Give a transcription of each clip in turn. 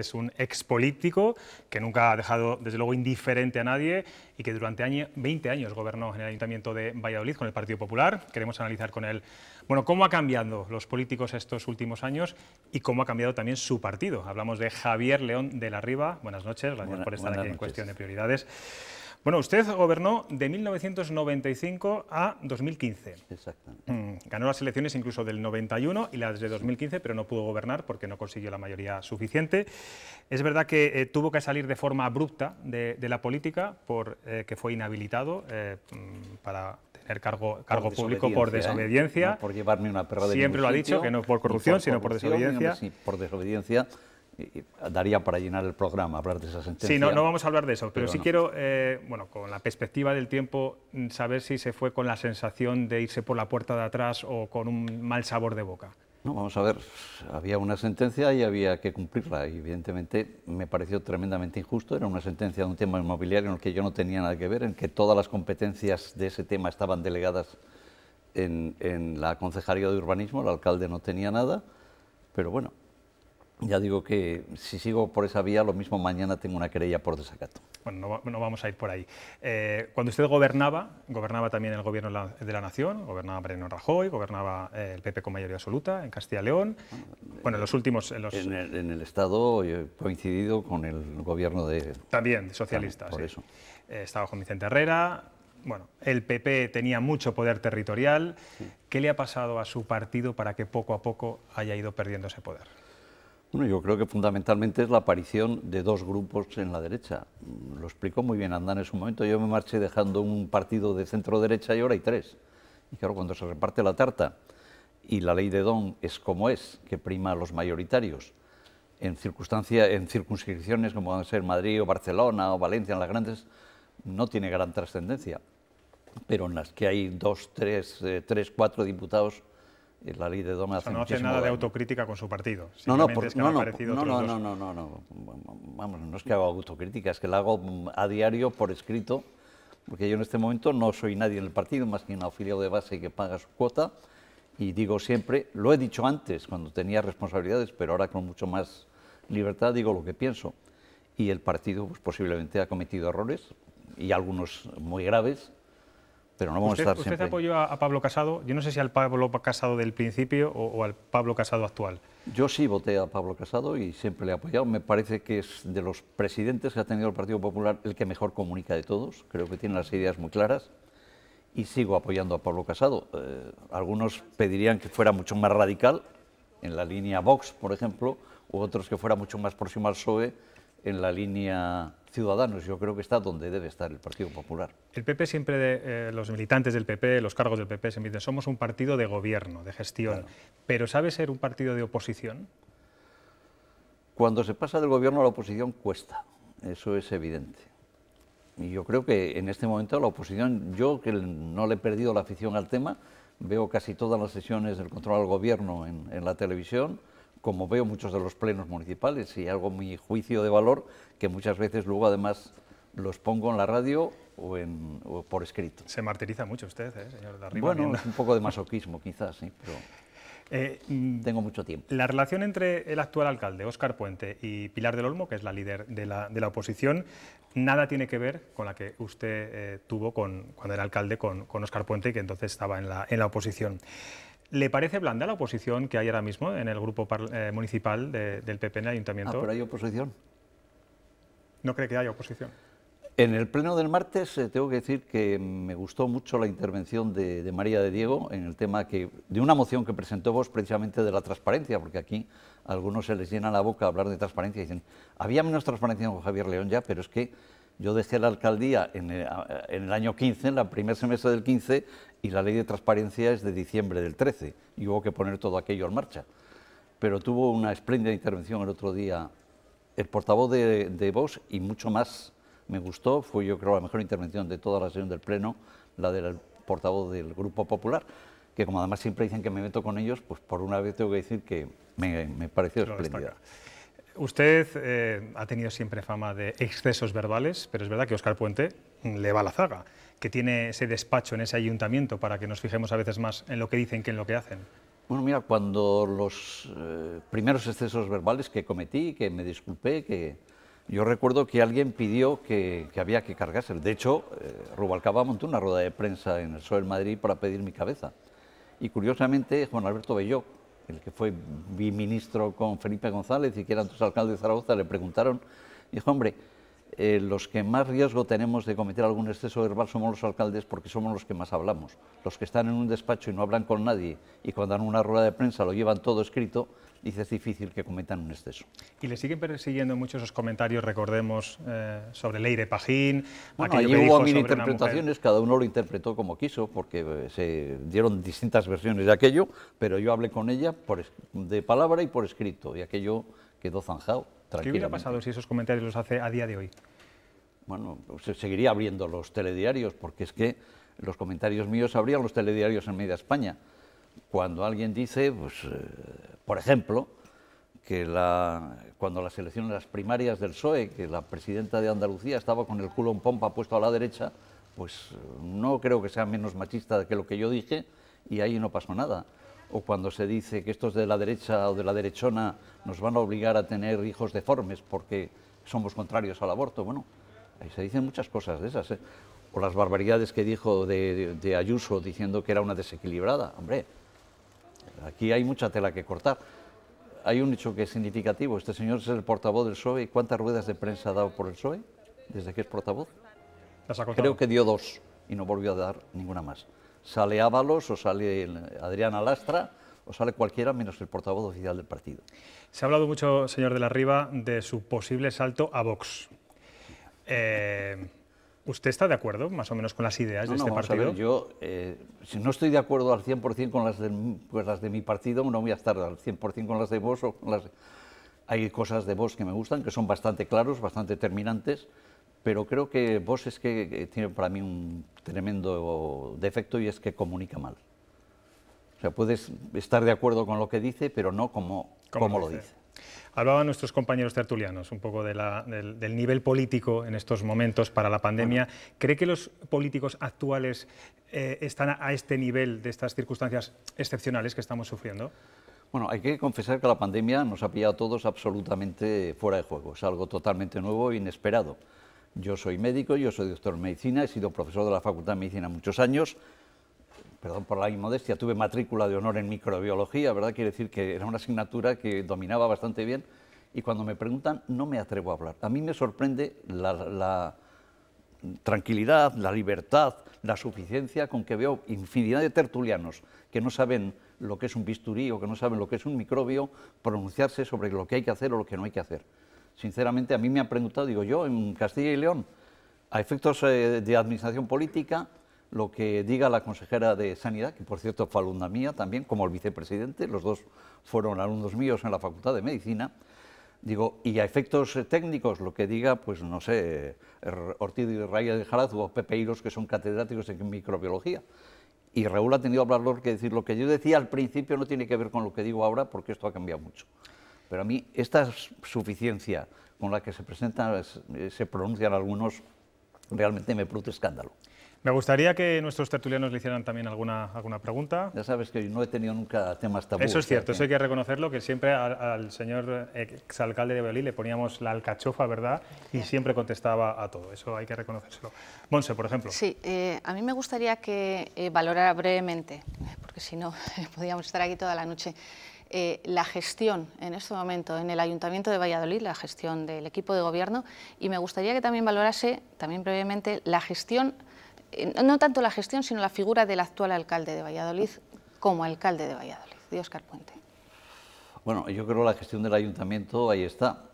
Es un expolítico que nunca ha dejado, desde luego, indiferente a nadie y que durante 20 años gobernó en el Ayuntamiento de Valladolid con el Partido Popular. Queremos analizar con él, bueno, cómo ha cambiado los políticos estos últimos años y cómo ha cambiado también su partido. Hablamos de Javier León de la Riva. Buenas noches, gracias por estar aquí en Cuestión de Prioridades. Bueno, usted gobernó de 1995 a 2015. Exactamente. Mm, ganó las elecciones incluso del 91 y las de 2015, pero no pudo gobernar porque no consiguió la mayoría suficiente. Es verdad que eh, tuvo que salir de forma abrupta de, la política porque eh, fue inhabilitado eh, mm, para tener cargo, cargo público por desobediencia. por llevarme una perra Siempre lo ha dicho, que no por corrupción, sino por desobediencia. por desobediencia daría para llenar el programa hablar de esa sentencia. Sí, no, no vamos a hablar de eso, pero, sí quiero, eh, bueno, con la perspectiva del tiempo, mm, saber si se fue con la sensación de irse por la puerta de atrás o con un mal sabor de boca. No, vamos a ver, había una sentencia y había que cumplirla. Y evidentemente me pareció tremendamente injusto. Era una sentencia de un tema inmobiliario en el que yo no tenía nada que ver, en que todas las competencias de ese tema estaban delegadas en, en la concejalía de urbanismo, el alcalde no tenía nada. Pero bueno, ya digo que si sigo por esa vía, lo mismo mañana tengo una querella por desacato. Bueno, no, vamos a ir por ahí. Eh, cuando usted gobernaba, gobernaba también el gobierno de la Nación, gobernaba Mariano Rajoy, gobernaba eh, el PP con mayoría absoluta en Castilla León. Bueno, en los últimos... Eh, en, el, Estado coincidido con el gobierno de... También, de socialistas. por eso. estaba con Vicente Herrera, bueno, el PP tenía mucho poder territorial. ¿Qué le ha pasado a su partido para que poco a poco haya ido perdiendo ese poder? Bueno, yo creo que fundamentalmente es la aparición de dos grupos en la derecha. Lo explicó muy bien Andán en su momento. Yo me marché dejando un partido de centro-derecha y ahora hay tres. Y claro, cuando se reparte la tarta y la ley de Don es como es, que prima a los mayoritarios, en, circunstancia, en circunscripciones como van a ser Madrid o Barcelona o Valencia, en las grandes, no tiene gran trascendencia. Pero en las que hay dos, tres, eh, tres cuatro diputados la ley de no hace nada de autocrítica con su partido. No no, no, no, no, no, no, no, no, no, Vamos, no es que haga autocrítica, es que la hago a diario por escrito, porque yo en este momento no soy nadie en el partido más que un afiliado de base que paga su cuota. Y digo siempre, lo he dicho antes cuando tenía responsabilidades, pero ahora con mucho más libertad digo lo que pienso. Y el partido pues, posiblemente ha cometido errores y algunos muy graves, pero no vamos a estar siempre... apoyó a, Pablo Casado? Yo no sé si al Pablo Casado del principio o, al Pablo Casado actual. Yo sí voté a Pablo Casado y siempre le he apoyado. Me parece que es de los presidentes que ha tenido el Partido Popular el que mejor comunica de todos. Creo que tiene las ideas muy claras y sigo apoyando a Pablo Casado. Eh, algunos pedirían que fuera mucho más radical, en la línea Vox, por ejemplo, u otros que fuera mucho más próximo al PSOE, en la línea Ciudadanos, yo creo que está donde debe estar el Partido Popular. El PP siempre, de, eh, los militantes del PP, los cargos del PP, se dicen, somos un partido de gobierno, de gestión, pero ¿sabe ser un partido de oposición? Cuando se pasa del gobierno a la oposición cuesta, eso es evidente. Y yo creo que en este momento la oposición, yo que no le he perdido la afición al tema, veo casi todas las sesiones del control al gobierno en la televisión, como veo muchos de los plenos municipales, y algo mi juicio de valor, que muchas veces luego además los pongo en la radio o, en, por escrito. Se martiriza mucho usted, ¿eh, señor de Bueno, es un poco de masoquismo quizás, pero... Eh, mm, tengo mucho tiempo. La relación entre el actual alcalde, Óscar Puente, y Pilar del Olmo, que es la líder de la, de la oposición, nada tiene que ver con la que usted eh, tuvo con, cuando era alcalde con, Óscar Puente y que entonces estaba en la, en la oposición. ¿Le parece blanda la oposición que hay ahora mismo en el grupo eh, municipal del PP en el ayuntamiento? Ah, pero hay oposición. ¿No cree que haya oposición? En el pleno del martes eh, tengo que decir que me gustó mucho la intervención de, María de Diego en el tema que, de una moción que presentó vos precisamente de la transparencia, porque aquí a algunos se les llena la boca hablar de transparencia y dicen, había menos transparencia con Javier León ya, pero es que yo dejé la alcaldía en el, año 15, en la primer semestre del 15, y la ley de transparencia es de diciembre del 13, y hubo que poner todo aquello en marcha. Pero tuvo una espléndida intervención el otro día el portavoz de, Vox y mucho más me gustó, fue yo creo la mejor intervención de toda la sesión del Pleno, la del portavoz del Grupo Popular, que como además siempre dicen que me meto con ellos, pues por una vez tengo que decir que me, pareció espléndida. Usted eh, ha tenido siempre fama de excesos verbales, pero es verdad que Oscar Puente le va a la zaga, que tiene ese despacho en ese ayuntamiento para que nos fijemos a veces más en lo que dicen que en lo que hacen. Bueno, mira, cuando los eh, primeros excesos verbales que cometí, que me disculpé, que yo recuerdo que alguien pidió que, había que cargarse. De hecho, eh, Rubalcaba montó una rueda de prensa en el Sol de Madrid para pedir mi cabeza. Y curiosamente, Juan Alberto bello el que fue biministro con Felipe González y que eran entonces alcaldes de Zaragoza, le preguntaron, dijo, hombre, eh, los que más riesgo tenemos de cometer algún exceso verbal somos los alcaldes porque somos los que más hablamos. Los que están en un despacho y no hablan con nadie y cuando dan una rueda de prensa lo llevan todo escrito, dice es difícil que cometan un exceso. Y le siguen persiguiendo muchos esos comentarios, recordemos, eh, sobre Leire Pajín. Bueno, allí hubo mil interpretaciones, cada uno lo interpretó como quiso, porque eh, se dieron distintas versiones de aquello, pero yo hablé con ella por, de palabra y por escrito, y aquello quedó zanjado. ¿Qué hubiera pasado si esos comentarios los hace a día de hoy? Bueno, pues, se seguiría abriendo los telediarios, porque es que los comentarios míos abrían los telediarios en media España cuando alguien dice, pues, eh, por ejemplo, que la, cuando las elecciones las primarias del PSOE, que la presidenta de Andalucía estaba con el culo en pompa puesto a la derecha, pues no creo que sea menos machista que lo que yo dije y ahí no pasó nada. O cuando se dice que estos de la derecha o de la derechona nos van a obligar a tener hijos deformes porque somos contrarios al aborto. Bueno, ahí se dicen muchas cosas de esas. ¿eh? O las barbaridades que dijo de Ayuso diciendo que era una desequilibrada. Hombre, aquí hay mucha tela que cortar. Hay un hecho que es significativo. Este señor es el portavoz del PSOE. ¿Cuántas ruedas de prensa ha dado por el PSOE desde que es portavoz? Creo que dio dos y no volvió a dar ninguna más. Sale Ábalos o sale Adriana Lastra o sale cualquiera menos el portavoz oficial del partido. Se ha hablado mucho, señor de la Riva, de su posible salto a Vox. Eh, ¿Usted está de acuerdo más o menos con las ideas de este partido? A ver, yo, eh, si no estoy de acuerdo al 100% con las de, pues las de mi partido, no voy a estar al 100% con las de vos. O las... Hay cosas de vos que me gustan, que son bastante claros, bastante terminantes, pero creo que vos es que tiene para mí un tremendo defecto y es que comunica mal. O sea, puedes estar de acuerdo con lo que dice, pero no como, como lo dice. Hablaban nuestros compañeros tertulianos un poco del, nivel político en estos momentos para la pandemia. ¿Cree que los políticos actuales eh, están a este nivel de estas circunstancias excepcionales que estamos sufriendo? Bueno, hay que confesar que la pandemia nos ha pillado a todos absolutamente fuera de juego. Es algo totalmente nuevo e inesperado. Yo soy médico, yo soy doctor en medicina, he sido profesor de la Facultad de Medicina muchos años, perdón por la inmodestia, tuve matrícula de honor en microbiología, ¿verdad? Quiere decir que era una asignatura que dominaba bastante bien y cuando me preguntan no me atrevo a hablar. A mí me sorprende la, tranquilidad, la libertad, la suficiencia con que veo infinidad de tertulianos que no saben lo que es un bisturí o que no saben lo que es un microbio pronunciarse sobre lo que hay que hacer o lo que no hay que hacer. Sinceramente, a mí me han preguntado, digo yo, en Castilla y León, a efectos eh, de administración política, lo que diga la consejera de Sanidad, que por cierto fue alumna mía también, como el vicepresidente, los dos fueron alumnos míos en la Facultad de Medicina, digo, y a efectos eh, técnicos, lo que diga, pues no sé, eh, Ortiz y Raya de Jaraz o Pepeiros, que son catedráticos en microbiología. Y Raúl ha tenido hablar que decir, lo que yo decía al principio no tiene que ver con lo que digo ahora, porque esto ha cambiado mucho. Pero a mí esta suficiencia con la que se presentan, eh, se pronuncian algunos, realmente me produce escándalo. Me gustaría que nuestros tertulianos le hicieran también alguna, alguna pregunta. Ya sabes que no he tenido nunca temas tabú. Eso es cierto, eso hay que reconocerlo, que siempre al, señor exalcalde de Valladolid le poníamos la alcachofa, ¿verdad? Y siempre contestaba a todo, eso hay que reconocérselo. Monse, por ejemplo. Sí, eh, a mí me gustaría que eh, valorara brevemente, porque si no, podríamos estar aquí toda la noche. Eh, la gestión en este momento en el Ayuntamiento de Valladolid, la gestión del equipo de gobierno, y me gustaría que también valorase, también brevemente, la gestión eh, no tanto la gestión, sino la figura del actual alcalde de Valladolid como alcalde de Valladolid, de Oscar Puente. Bueno, yo creo la gestión del ayuntamiento ahí está.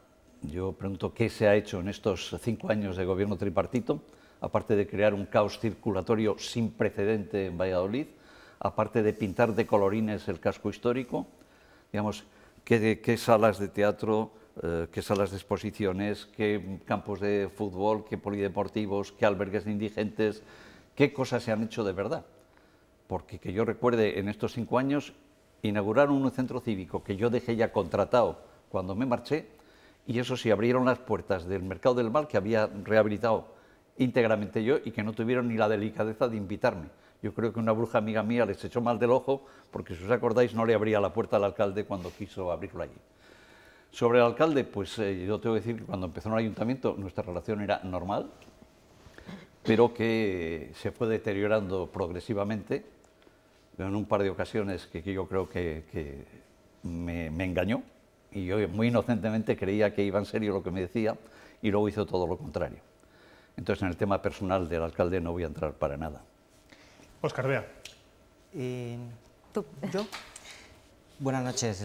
Yo pregunto qué se ha hecho en estos cinco años de gobierno tripartito, aparte de crear un caos circulatorio sin precedente en Valladolid, aparte de pintar de colorines el casco histórico, digamos, qué salas de teatro, eh, qué salas de exposiciones, qué campos de fútbol, qué polideportivos, qué albergues indigentes, qué cosas se han hecho de verdad. Porque que yo recuerde, en estos cinco años inauguraron un centro cívico que yo dejé ya contratado cuando me marché, y eso sí, abrieron las puertas del mercado del mal que había rehabilitado íntegramente yo y que no tuvieron ni la delicadeza de invitarme. Yo creo que una bruja amiga mía les echó mal del ojo porque, si os acordáis, no le abría la puerta al alcalde cuando quiso abrirlo allí. Sobre el alcalde, pues eh, yo tengo que decir que cuando empezó en el ayuntamiento nuestra relación era normal, pero que se fue deteriorando progresivamente en un par de ocasiones que, yo creo que, me, engañó y yo muy inocentemente creía que iba en serio lo que me decía y luego hizo todo lo contrario. Entonces en el tema personal del alcalde no voy a entrar para nada. Oscar, vea. Eh, ¿Tú? Buenas noches,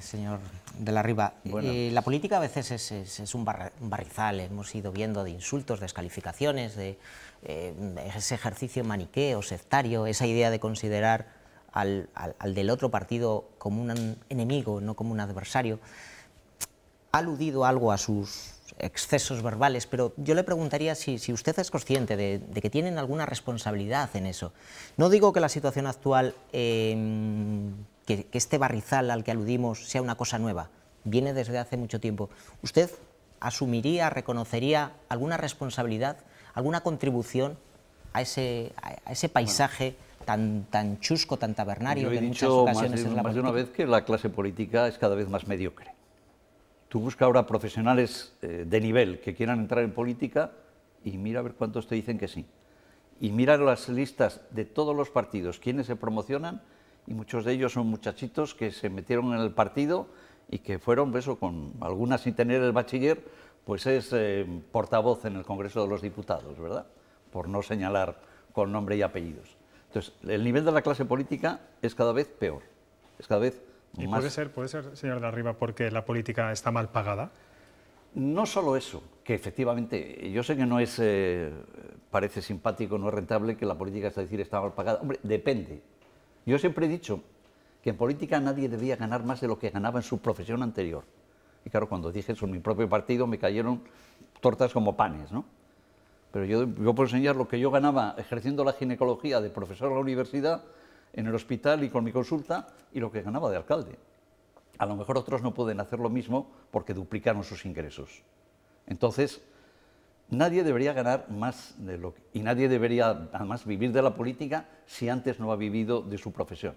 señor de la Riva. Eh, la política a veces es, un, barrizal, hemos ido viendo de insultos, descalificaciones, de eh, ese ejercicio maniqueo, sectario, esa idea de considerar al, del otro partido como un enemigo, no como un adversario. Ha aludido algo a sus excesos verbales, pero yo le preguntaría si, usted es consciente de, que tienen alguna responsabilidad en eso. No digo que la situación actual em, que, este barrizal al que aludimos sea una cosa nueva. Viene desde hace mucho tiempo. ¿Usted asumiría, reconocería alguna responsabilidad, alguna contribución a ese, a ese paisaje tan, chusco, tan tabernario, que muchas ocasiones más de una vez que la clase política es cada vez más mediocre. Tú busca ahora profesionales eh, de nivel que quieran entrar en política y mira a ver cuántos te dicen que sí. Y mira las listas de todos los partidos, quienes se promocionan y muchos de ellos son muchachitos que se metieron en el partido y que fueron, pues eso, con algunas sin tener el bachiller, pues es eh, portavoz en el Congreso de los Diputados, ¿verdad? Por no señalar con nombre y apellidos. Entonces, el nivel de la clase política es cada vez peor, es cada vez más... puede ser, puede ser, señor de arriba, porque la política está mal pagada? No solo eso, que efectivamente, yo sé que no es, eh, parece simpático, no es rentable que la política, es decir, está mal pagada. Hombre, depende, yo siempre he dicho que en política nadie debía ganar más de lo que ganaba en su profesión anterior. Y claro, cuando dije eso en mi propio partido me cayeron tortas como panes, ¿no? Pero yo, puedo enseñar lo que yo ganaba ejerciendo la ginecología de profesor a la universidad, en el hospital y con mi consulta, y lo que ganaba de alcalde. A lo mejor otros no pueden hacer lo mismo porque duplicaron sus ingresos. Entonces, Nadie debería ganar más de lo que, y nadie debería además vivir de la política si antes no ha vivido de su profesión.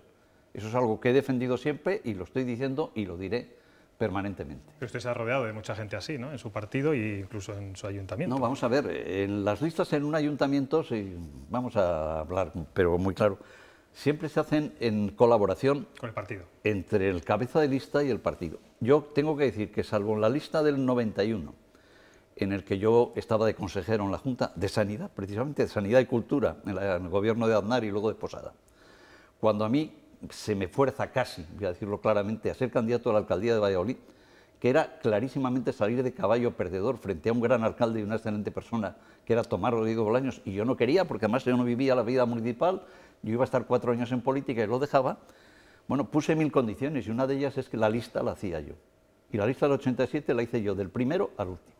Eso es algo que he defendido siempre y lo estoy diciendo y lo diré permanentemente. usted se ha rodeado de mucha gente así, ¿no? En su partido e incluso en su ayuntamiento. No, vamos a ver, en las listas en un ayuntamiento, vamos a hablar, pero muy claro, siempre se hacen en colaboración con el partido. Entre el cabeza de lista y el partido. Yo tengo que decir que salvo en la lista del 91, en el que yo estaba de consejero en la Junta de Sanidad, precisamente de Sanidad y Cultura, en, el gobierno de Aznar y luego de Posada. Cuando a mí se me fuerza casi, voy a decirlo claramente, a ser candidato a la alcaldía de Valladolid, que era clarísimamente salir de caballo perdedor frente a un gran alcalde y una excelente persona, que era Tomás Rodrigo Bolaños, y yo no quería, porque además yo no vivía la vida municipal, yo iba a estar cuatro años en política y lo dejaba, bueno, puse mil condiciones y una de ellas es que la lista la hacía yo. Y la lista del 87 la hice yo, del primero al último.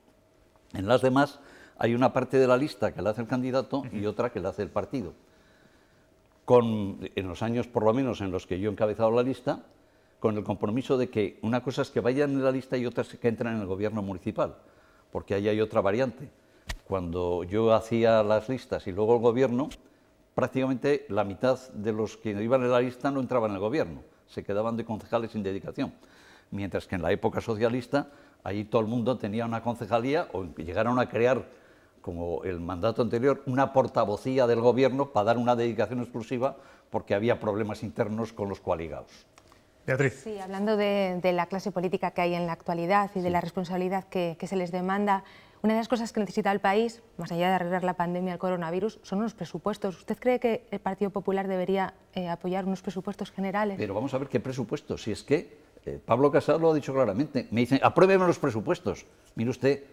En las demás hay una parte de la lista que la hace el candidato y otra que la hace el partido. en los años, por lo menos, en los que yo he encabezado la lista, con el compromiso de que una cosa es que vayan en la lista y otra es que entren en el gobierno municipal, porque ahí hay otra variante. Cuando yo hacía las listas y luego el gobierno, prácticamente la mitad de los que iban en la lista no entraban en el gobierno, se quedaban de concejales sin dedicación mientras que en la época socialista allí todo el mundo tenía una concejalía o llegaron a crear, como el mandato anterior, una portavocía del gobierno para dar una dedicación exclusiva porque había problemas internos con los coaligados. Beatriz. Sí, hablando de, la clase política que hay en la actualidad y de la responsabilidad que, se les demanda, una de las cosas que necesita el país, más allá de arreglar la pandemia del coronavirus, son unos presupuestos. ¿Usted cree que el Partido Popular debería eh, apoyar unos presupuestos generales? Pero vamos a ver qué presupuestos, si es que eh, Pablo Casado lo ha dicho claramente. Me dice, apruébeme los presupuestos. Mire usted,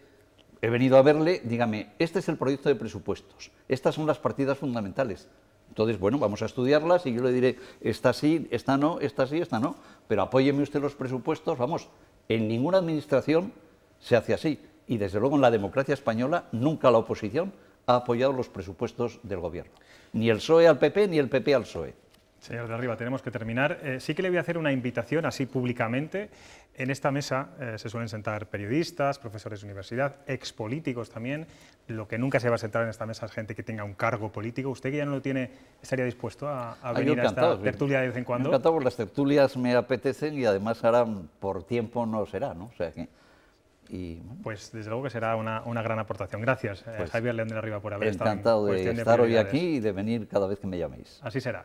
he venido a verle, dígame, este es el proyecto de presupuestos, estas son las partidas fundamentales. Entonces, bueno, vamos a estudiarlas y yo le diré, esta sí, esta no, esta sí, esta no, pero apóyeme usted los presupuestos, vamos, en ninguna administración se hace así. Y desde luego en la democracia española nunca la oposición ha apoyado los presupuestos del gobierno. Ni el PSOE al PP, ni el PP al PSOE. Señor de Arriba, tenemos que terminar. Eh, sí que le voy a hacer una invitación así públicamente. En esta mesa eh, se suelen sentar periodistas, profesores de universidad, expolíticos también. Lo que nunca se va a sentar en esta mesa es gente que tenga un cargo político. Usted que ya no lo tiene, ¿estaría dispuesto a, venir a esta tertulia de vez en cuando? Me encantado, las tertulias me apetecen y además ahora por tiempo no será, ¿no? O Pues desde luego que será una, gran aportación. Gracias, eh, pues Javier León de la por haber estado. Encantado de estar hoy aquí y de venir cada vez que me llaméis. Así será.